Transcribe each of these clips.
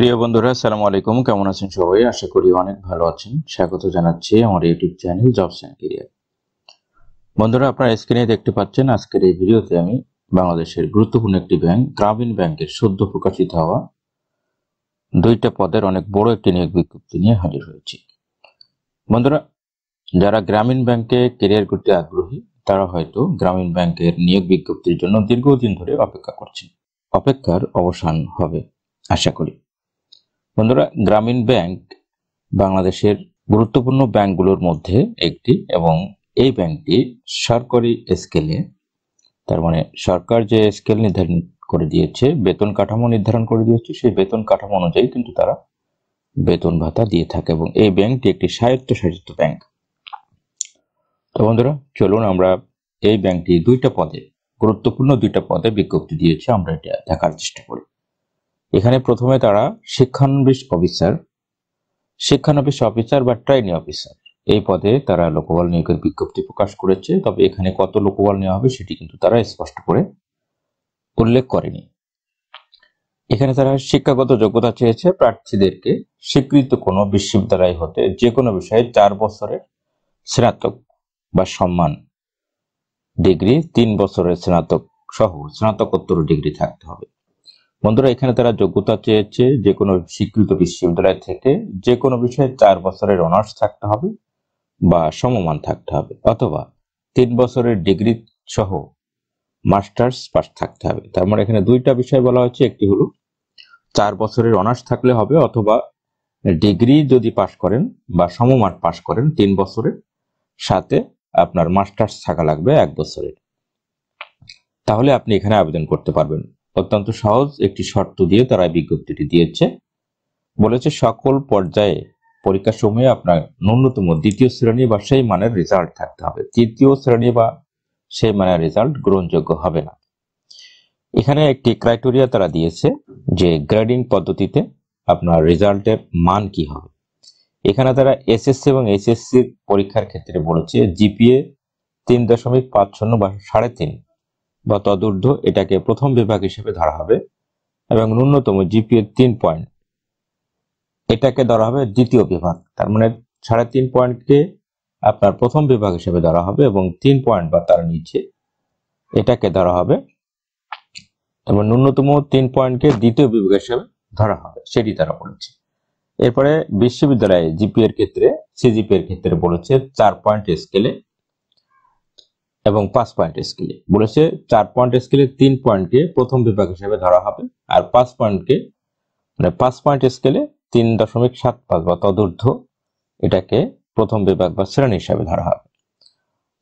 প্রিয় বন্ধুরা সালাম আলাইকুম কেমন আছেন সবাই আশা করি অনেক ভালো আছেন স্বাগত জানাচ্ছি আমার YouTube channel jobs and career বন্ধুরা আপনারা স্ক্রিনে দেখতে পাচ্ছেন আজকের এই ভিডিওতে আমি বাংলাদেশের গুরুত্বপূর্ণ একটি ব্যাংক গ্রামীণ ব্যাংকের সদ্য প্রকাশিত হওয়া দুইটা পদের অনেক বড় একটি নিয়োগ বিজ্ঞপ্তি নিয়ে হাজির হয়েছি বন্ধুরা যারা গ্রামীণ ব্যাংকে কেরিয়ার করতে আগ্রহী তারা হয়তো গ্রামীণ ব্যাংকের নিয়োগ বিজ্ঞপ্তির জন্য দীর্ঘদিন ধরে অপেক্ষা করছেন অপেক্ষার অবসান হবে আশা করি বন্ধুরা গ্রামীণ ব্যাংক বাংলাদেশের গুরুত্বপূর্ণ ব্যাংকগুলোর মধ্যে একটি এবং এই ব্যাংকটি সরকারি স্কেলে তার মানে সরকার যে স্কেল নির্ধারণ করে দিয়েছে বেতন কাঠামো নির্ধারণ করে দিয়েছে সেই বেতন কাঠামো অনুযায়ী কিন্তু তারা বেতন ভাতা দিয়ে থাকে এবং এই ব্যাংকটি একটি স্বায়ত্তশাসিত ব্যাংক তো বন্ধুরা চলুন আমরা এই ব্যাংকটি দুইটা পদে গুরুত্বপূর্ণ দুইটা পদে বিজ্ঞপ্তি দিয়েছে আমরা এটা দেখার চেষ্টা করি এখানে প্রথমে তারা শিক্ষানবিশ অফিসার শিক্ষানবিশ অফিসার বা ট্রেনিং অফিসার এই পদে তারা লোকবল নিয়োগের বিজ্ঞপ্তি প্রকাশ করেছে তবে এখানে কত লোকবল নেওয়া হবে সেটি কিন্তু তারা স্পষ্ট করে উল্লেখ করেনি এখানে তারা শিক্ষাগত যোগ্যতা চেয়েছে প্রার্থীদেরকে স্বীকৃত কোনো বিশ্ববিদ্যালয় হতে যে কোনো বিষয়ে চার বছরের স্নাতক বা সম্মান ডিগ্রি তিন বছরের স্নাতক সহ স্নাতকোত্তর ডিগ্রি থাকতে হবে বন্ধুরা এখানে তারা যোগ্যতা চেয়েছে যে কোনো স্বীকৃত বিশ্ববিদ্যালয় থেকে যে কোনো বিষয়ে চার বছরের অনার্স থাকতে হবে বা সমমান থাকতে হবে অথবা তিন বছরের ডিগ্রি সহ মাস্টার্স পাস থাকতে হবে তার মানে এখানে দুইটা বিষয় বলা হয়েছে একটি হলো চার বছরের অনার্স থাকলে হবে অথবা ডিগ্রি যদি পাশ করেন বা সমমান পাশ করেন তিন বছরের সাথে আপনার মাস্টার্স থাকা লাগবে এক বছরের তাহলে আপনি এখানে আবেদন করতে পারবেন অত্যন্ত সহজ একটি শর্ত দিয়ে তারা বিজ্ঞপ্তিটি দিয়েছে বলেছে সকল পর্যায়ে পরীক্ষার সময়ে আপনার ন্যূনতম দ্বিতীয় শ্রেণী বা সেই মানের রেজাল্ট থাকতে হবে তৃতীয় শ্রেণী বা সেই মানের রেজাল্ট গ্রহণযোগ্য হবে না এখানে একটি ক্রাইটেরিয়া তারা দিয়েছে যে গ্রেডিং পদ্ধতিতে আপনার রেজাল্টের মান কি হবে এখানে তারা এসএসসি এবং এসএসসির পরীক্ষার ক্ষেত্রে বলেছে জিপিএ তিন দশমিক পাঁচ শূন্য বা সাড়ে তিন বা তদূর্ধ্ব এটাকে প্রথম বিভাগ হিসেবে ধরা হবে এবং ন্যূনতম জিপিএ তিন পয়েন্ট এটাকে ধরা হবে দ্বিতীয় বিভাগ তার মানে সাড়ে তিন পয়েন্টকে আপনার প্রথম বিভাগ হিসেবে ধরা হবে এবং তিন পয়েন্ট বা তার নিচে এটাকে ধরা হবে এবং ন্যূনতম তিন পয়েন্টকে দ্বিতীয় বিভাগ হিসেবে ধরা হবে সেটি তারা বলেছে এরপরে বিশ্ববিদ্যালয়ে জিপিএর ক্ষেত্রে এর ক্ষেত্রে বলেছে চার পয়েন্ট স্কেলে এবং পাঁচ পয়েন্ট স্কেলে বলেছে চার পয়েন্ট স্কেলে তিন পয়েন্টকে প্রথম বিভাগ হিসেবে ধরা হবে আর পাঁচ পয়েন্টকে মানে পাঁচ পয়েন্ট স্কেলে তিন দশমিক সাত পাঁচ বা তদূর্ধ্ব এটাকে প্রথম বিভাগ বা শ্রেণী হিসাবে ধরা হবে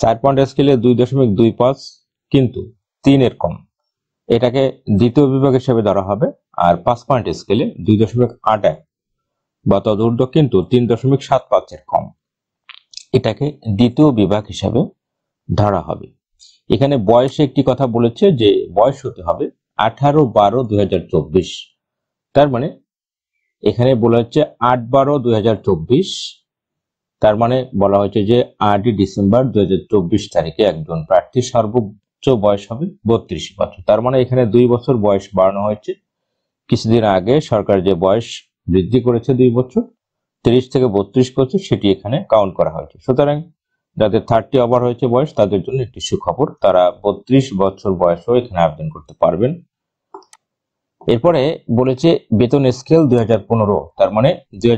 চার পয়েন্ট স্কেলে দুই দশমিক দুই পাঁচ কিন্তু তিনের কম এটাকে দ্বিতীয় বিভাগ হিসেবে ধরা হবে আর পাঁচ পয়েন্ট স্কেলে দুই দশমিক আট এক বা তদূর্ধ্ব কিন্তু তিন দশমিক সাত পাঁচের কম এটাকে দ্বিতীয় বিভাগ হিসাবে ধরা হবে এখানে বয়সে একটি কথা বলেছে যে বয়স হতে হবে আঠারো বারো দুই তার মানে এখানে বলা হচ্ছে আট বারো দুই তার মানে বলা হয়েছে যে আটই ডিসেম্বর দুই তারিখে একজন প্রার্থী সর্বোচ্চ বয়স হবে বত্রিশ বছর তার মানে এখানে দুই বছর বয়স বাড়ানো হয়েছে কিছুদিন আগে সরকার যে বয়স বৃদ্ধি করেছে দুই বছর তিরিশ থেকে বত্রিশ করছে সেটি এখানে কাউন্ট করা হয়েছে সুতরাং যাদের থার্টি ওভার হয়েছে বয়স তাদের জন্য একটি সুখবর তারা বত্রিশ বছর বয়সেও এখানে আবেদন করতে পারবেন এরপরে বলেছে বেতন স্কেল দুই তার মানে দুই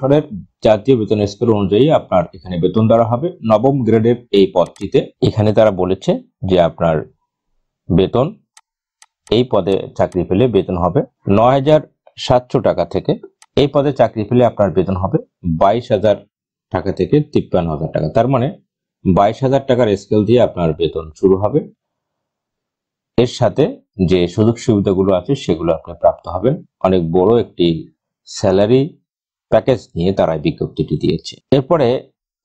সালের জাতীয় বেতন স্কেল অনুযায়ী আপনার এখানে বেতন দেওয়া হবে নবম গ্রেডের এই পদটিতে এখানে তারা বলেছে যে আপনার বেতন এই পদে চাকরি পেলে বেতন হবে নয় টাকা থেকে এই পদে চাকরি পেলে আপনার বেতন হবে বাইশ হাজার টাকা থেকে তিপ্পান্ন হাজার টাকা তার মানে বাইশ হাজার টাকার স্কেল দিয়ে আপনার বেতন শুরু হবে এর সাথে যে সুযোগ সুবিধাগুলো আছে সেগুলো আপনি প্রাপ্ত হবেন অনেক বড় একটি স্যালারি প্যাকেজ নিয়ে তারা বিজ্ঞপ্তিটি দিয়েছে এরপরে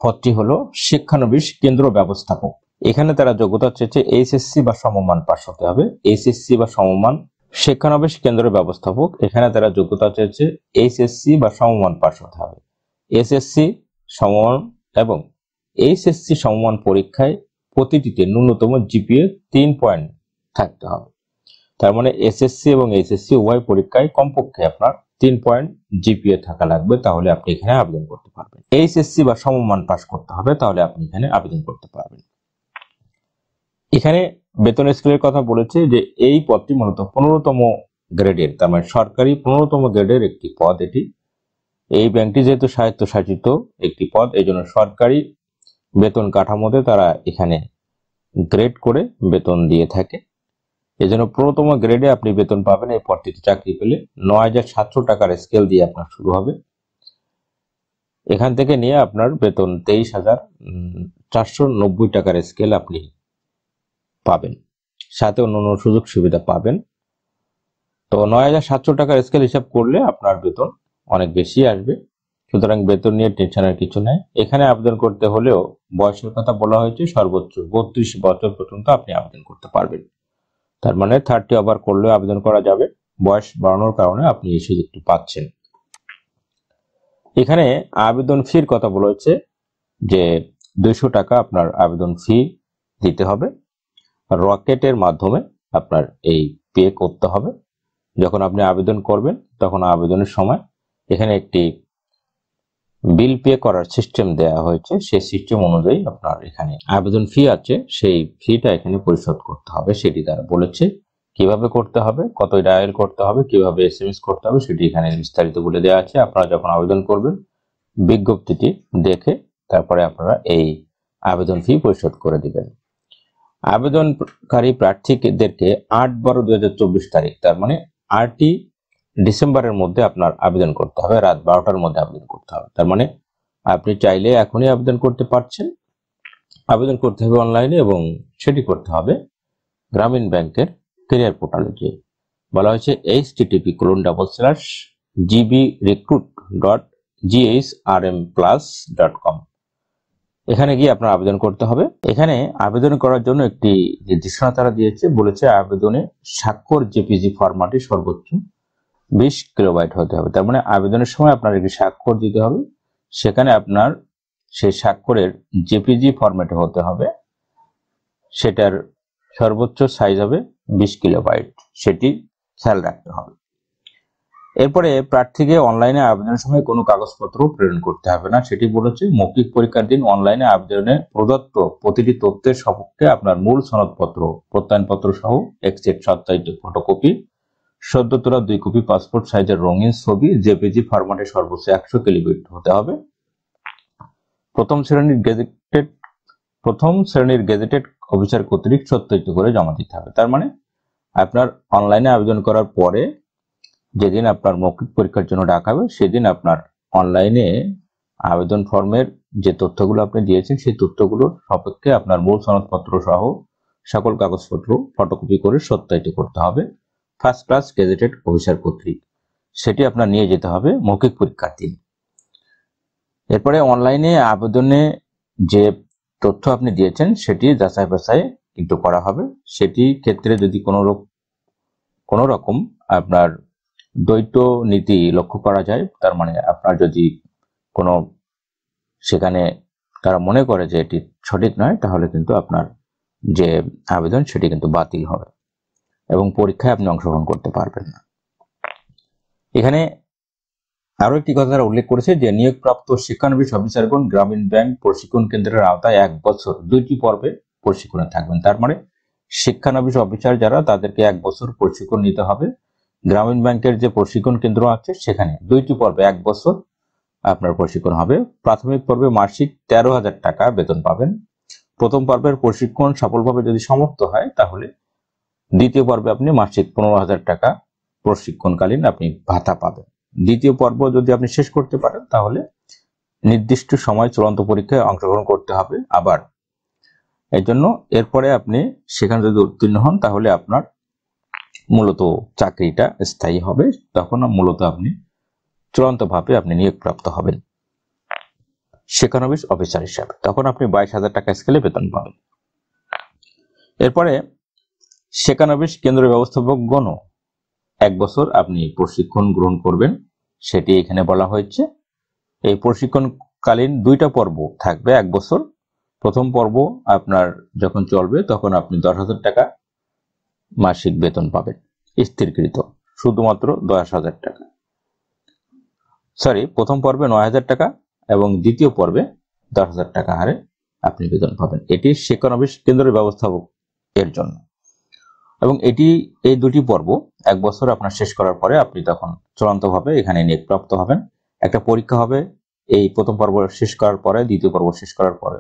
পদটি হলো শিক্ষানবিশ কেন্দ্র ব্যবস্থাপক এখানে তারা যোগ্যতা চেয়েছে এইচএসসি বা সমমান পাশ হতে হবে এইচএসসি বা সমমান শিক্ষানবিশ কেন্দ্র ব্যবস্থাপক এখানে তারা যোগ্যতা চেয়েছে এইচএসসি বা সমমান পাশ হতে হবে এসএসসি সমমান এবং এইচএসসি সমমান পরীক্ষায় প্রতিটিতে ন্যূনতম জিপিএ তিন পয়েন্ট থাকতে হবে তার মানে এসএসসি এবং এইচএসসি উভয় পরীক্ষায় কমপক্ষে আপনার তিন পয়েন্ট জিপিএ থাকা লাগবে তাহলে আপনি এখানে আবেদন করতে পারবেন এইচএসসি বা সমমান পাস করতে হবে তাহলে আপনি এখানে আবেদন করতে পারবেন এখানে বেতন স্কেলের কথা বলেছে যে এই পদটি মূলত পনেরোতম গ্রেডের তার মানে সরকারি পনেরোতম গ্রেডের একটি পদ এটি এই ব্যাংকটি যেহেতু স্বায়ত্তশাসিত একটি পদ এই জন্য সরকারি বেতন কাঠামোতে তারা এখানে গ্রেড করে বেতন দিয়ে থাকে এজন্য প্রথম গ্রেডে আপনি বেতন পাবেন এই পদটিতে চাকরি পেলে নয় হাজার সাতশো টাকার স্কেল দিয়ে আপনার শুরু হবে এখান থেকে নিয়ে আপনার বেতন তেইশ হাজার চারশো নব্বই টাকার স্কেল আপনি পাবেন সাথে অন্যান্য সুযোগ সুবিধা পাবেন তো নয় হাজার সাতশো টাকার স্কেল হিসাব করলে আপনার বেতন অনেক বেশি আসবে সুতরাং বেতন নিয়ে টেনশনের কিছু নাই এখানে আবেদন করতে হলেও বয়সের কথা বলা হয়েছে সর্বোচ্চ বত্রিশ বছর পর্যন্ত আপনি আবেদন করতে পারবেন তার মানে থার্টি ওভার করলেও আবেদন করা যাবে বয়স বাড়ানোর কারণে আপনি এই সুযোগটি পাচ্ছেন এখানে আবেদন ফির কথা বলা হয়েছে যে দুইশো টাকা আপনার আবেদন ফি দিতে হবে রকেটের মাধ্যমে আপনার এই পে করতে হবে যখন আপনি আবেদন করবেন তখন আবেদনের সময় এখানে একটি বিল পে করার সিস্টেম দেয়া হয়েছে সেই সিস্টেম অনুযায়ী আপনার এখানে আবেদন ফি আছে সেই ফিটা এখানে পরিশোধ করতে হবে সেটি তারা বলেছে কিভাবে করতে হবে কত ডায়াল করতে হবে কিভাবে এস করতে হবে সেটি এখানে বিস্তারিত বলে দেওয়া আছে আপনারা যখন আবেদন করবেন বিজ্ঞপ্তিটি দেখে তারপরে আপনারা এই আবেদন ফি পরিশোধ করে দিবেন আবেদনকারী প্রার্থীদেরকে আট বারো দু তারিখ তার মানে আটই ডিসেম্বরের মধ্যে আপনার আবেদন করতে হবে রাত বারোটার মধ্যে আবেদন করতে হবে তার মানে আপনি চাইলে এখনই আবেদন করতে পারছেন আবেদন করতে হবে অনলাইনে এবং সেটি করতে হবে গ্রামীণ ব্যাংকের কেরিয়ার পোর্টালে যে বলা হয়েছে H TTP colon double slash GB recruit dot GH R M plus dot com এখানে গিয়ে আপনার আবেদন করতে হবে এখানে আবেদন করার জন্য একটি নির্দেশনা তারা দিয়েছে বলেছে আবেদনে স্বাক্ষর জেপিজি ফরম্যাটে সর্বোচ্চ বিশ কিলোবাইট হতে হবে তার মানে আবেদনের সময় আপনার একটি স্বাক্ষর দিতে হবে সেখানে আপনার সেই স্বাক্ষরের জেপিজি ফরম্যাটে হতে হবে সেটার সর্বোচ্চ সাইজ হবে বিশ কিলোবাইট সেটি খেয়াল রাখতে হবে এরপরে প্রার্থীকে অনলাইনে আবেদনের সময় কোনো কাগজপত্র প্রেরণ করতে হবে না সেটি বলেছে মৌখিক পরীক্ষার দিন অনলাইনে আবেদনে প্রদত্ত প্রতিটি তথ্যের সপক্ষে আপনার মূল সনদপত্র প্রত্যয়নপত্র সহ এক্সেট সত্যায়িত ফটোকপি সদ্য তোলা দুই কপি পাসপোর্ট সাইজের রঙিন ছবি জেপিজি ফরম্যাটে সর্বোচ্চ একশো কিলোবিট হতে হবে প্রথম শ্রেণীর গেজেটেড প্রথম শ্রেণীর গেজেটেড অফিসার কর্তৃক সত্যায়িত করে জমা দিতে হবে তার মানে আপনার অনলাইনে আবেদন করার পরে যেদিন আপনার মৌখিক পরীক্ষার জন্য ডাকা হবে সেদিন আপনার অনলাইনে আবেদন ফর্মের যে তথ্যগুলো আপনি দিয়েছেন সেই তথ্যগুলোর সপক্ষে আপনার মূল সনদপত্র সহ সকল কাগজপত্র ফটোকপি করে সত্যায়িত করতে হবে ফার্স্ট ক্লাস গেজেটেড অফিসার কর্তৃক সেটি আপনার নিয়ে যেতে হবে মৌখিক পরীক্ষার দিন এরপরে অনলাইনে আবেদনে যে তথ্য আপনি দিয়েছেন সেটি যাচাই বাছাই কিন্তু করা হবে সেটি ক্ষেত্রে যদি কোনো কোনো রকম আপনার দ্বৈত নীতি লক্ষ্য করা যায় তার মানে আপনার যদি কোনো সেখানে তারা মনে করে যে এটি সঠিক নয় তাহলে কিন্তু আপনার যে আবেদন সেটি কিন্তু বাতিল হবে এবং পরীক্ষায় আপনি অংশগ্রহণ করতে পারবেন না এখানে আরো একটি কথা তারা উল্লেখ করেছে যে নিয়োগপ্রাপ্ত শিক্ষানবিশ অফিসারগণ গ্রামীণ ব্যাংক প্রশিক্ষণ কেন্দ্রের আওতায় এক বছর দুইটি পর্বে প্রশিক্ষণে থাকবেন তার মানে শিক্ষানবিশ অফিসার যারা তাদেরকে এক বছর প্রশিক্ষণ নিতে হবে গ্রামীণ ব্যাংকের যে প্রশিক্ষণ কেন্দ্র আছে সেখানে দুইটি পর্বে এক বছর আপনার প্রশিক্ষণ হবে প্রাথমিক পর্বে মাসিক তেরো হাজার টাকা বেতন পাবেন প্রথম পর্বের প্রশিক্ষণ সফলভাবে যদি সমাপ্ত হয় তাহলে দ্বিতীয় পর্বে আপনি মাসিক পনেরো হাজার টাকা প্রশিক্ষণকালীন আপনি ভাতা পাবেন দ্বিতীয় পর্ব যদি আপনি শেষ করতে পারেন তাহলে নির্দিষ্ট সময় চূড়ান্ত পরীক্ষায় অংশগ্রহণ করতে হবে আবার এই জন্য এরপরে আপনি সেখানে যদি উত্তীর্ণ হন তাহলে আপনার মূলত চাকরিটা স্থায়ী হবে তখন মূলত আপনি চূড়ান্তভাবে আপনি নিয়োগপ্রাপ্ত হবেন সেখানবিশ অফিসার হিসাবে তখন আপনি বাইশ হাজার টাকা স্কেলে বেতন পাবেন এরপরে সেখানবেশ কেন্দ্র ব্যবস্থাপকগণও এক বছর আপনি প্রশিক্ষণ গ্রহণ করবেন সেটি এখানে বলা হয়েছে এই প্রশিক্ষণকালীন দুইটা পর্ব থাকবে এক বছর প্রথম পর্ব আপনার যখন চলবে তখন আপনি দশ হাজার টাকা মাসিক বেতন পাবেন স্থিরকৃত শুধুমাত্র দশ হাজার টাকা সরি প্রথম পর্বে নয় হাজার টাকা এবং দ্বিতীয় পর্বে দশ হাজার টাকা হারে আপনি বেতন পাবেন এটি শেখানবিশ কেন্দ্রের ব্যবস্থাপক এর জন্য এবং এটি এই দুটি পর্ব এক বছর আপনার শেষ করার পরে আপনি তখন চূড়ান্তভাবে এখানে নিয়োগ প্রাপ্ত হবেন একটা পরীক্ষা হবে এই প্রথম পর্ব শেষ করার পরে দ্বিতীয় পর্ব শেষ করার পরে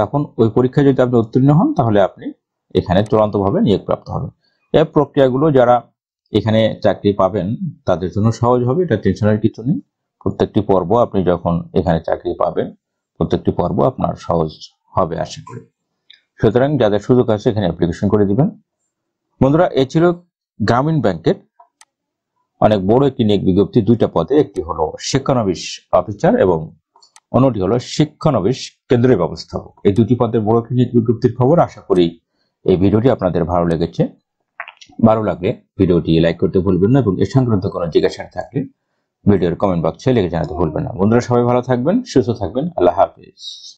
তখন ওই পরীক্ষায় যদি আপনি উত্তীর্ণ হন তাহলে আপনি এখানে চূড়ান্তভাবে নিয়োগপ্রাপ্ত হবেন এই প্রক্রিয়াগুলো যারা এখানে চাকরি পাবেন তাদের জন্য সহজ হবে এটা টেনশনের কিছু নেই প্রত্যেকটি পর্ব আপনি যখন এখানে চাকরি পাবেন প্রত্যেকটি পর্ব আপনার সহজ হবে আশা করি সুতরাং যাদের সুযোগ আছে এখানে অ্যাপ্লিকেশন করে দিবেন বন্ধুরা এ ছিল গ্রামীণ ব্যাংকের অনেক বড় একটি নিয়োগ বিজ্ঞপ্তি দুইটা পদে একটি হলো শিক্ষানবিশ অফিসার এবং অন্যটি হলো শিক্ষানবিশ কেন্দ্রীয় ব্যবস্থাপক এই দুটি পদের বড় একটি নিয়োগ বিজ্ঞপ্তির খবর আশা করি এই ভিডিওটি আপনাদের ভালো লেগেছে ভালো লাগলে ভিডিওটি লাইক করতে ভুলবেন না এবং এ সংক্রান্ত কোনো জিজ্ঞাসা থাকলে ভিডিওর কমেন্ট বক্সে লিখে জানাতে ভুলবেন না বন্ধুরা সবাই ভালো থাকবেন সুস্থ থাকবেন আল্লাহ হাফিজ